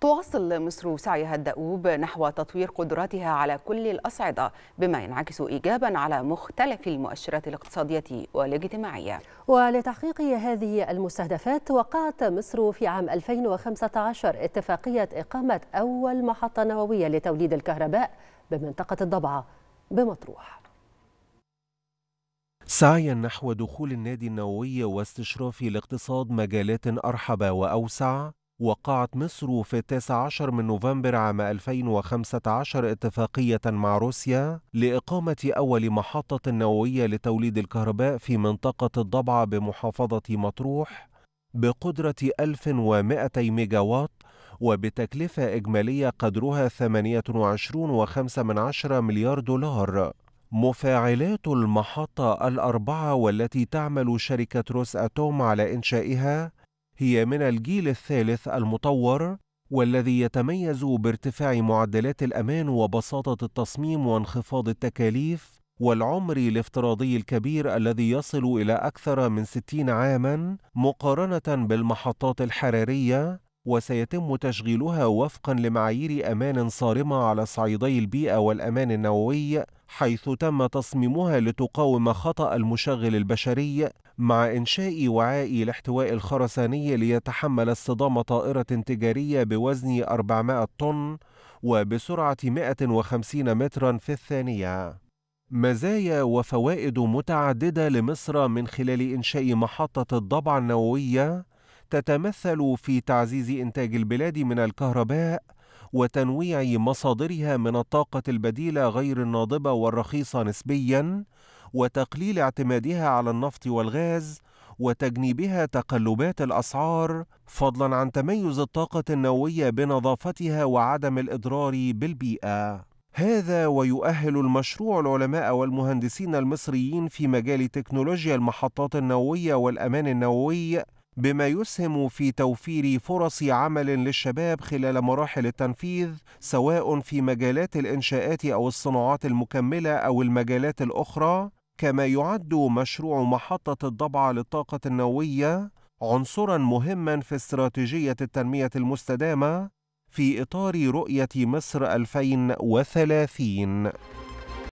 تواصل مصر سعيها الدؤوب نحو تطوير قدراتها على كل الأصعدة بما ينعكس إيجابا على مختلف المؤشرات الاقتصادية والاجتماعية ولتحقيق هذه المستهدفات وقعت مصر في عام 2015 اتفاقية إقامة أول محطة نووية لتوليد الكهرباء بمنطقة الضبعة بمطروح سعيا نحو دخول النادي النووي واستشراف الاقتصاد مجالات أرحب وأوسع وقعت مصر في 19 من نوفمبر عام 2015 اتفاقية مع روسيا لإقامة أول محطة نووية لتوليد الكهرباء في منطقة الضبعة بمحافظة مطروح بقدرة 1200 ميجاوات وبتكلفة إجمالية قدرها 28.5 مليار دولار مفاعلات المحطة الأربعة والتي تعمل شركة روس أتوم على إنشائها هي من الجيل الثالث المطور والذي يتميز بارتفاع معدلات الأمان وبساطة التصميم وانخفاض التكاليف والعمر الافتراضي الكبير الذي يصل إلى أكثر من 60 عامًا مقارنة بالمحطات الحرارية وسيتم تشغيلها وفقًا لمعايير أمان صارمة على صعيدي البيئة والأمان النووي حيث تم تصميمها لتقاوم خطأ المشغل البشري مع إنشاء وعاء الاحتواء الخرساني ليتحمل اصطدام طائرة تجارية بوزن 400 طن وبسرعة 150 مترا في الثانية مزايا وفوائد متعددة لمصر من خلال إنشاء محطة الضبعة النووية تتمثل في تعزيز إنتاج البلاد من الكهرباء وتنويع مصادرها من الطاقة البديلة غير الناضبة والرخيصة نسبيًا، وتقليل اعتمادها على النفط والغاز، وتجنيبها تقلبات الأسعار، فضلًا عن تميز الطاقة النووية بنظافتها وعدم الإضرار بالبيئة. هذا ويؤهل المشروع العلماء والمهندسين المصريين في مجال تكنولوجيا المحطات النووية والأمان النووي بما يسهم في توفير فرص عمل للشباب خلال مراحل التنفيذ سواء في مجالات الانشاءات او الصناعات المكمله او المجالات الاخرى كما يعد مشروع محطه الضبعه للطاقه النوويه عنصرا مهما في استراتيجيه التنميه المستدامه في اطار رؤيه مصر 2030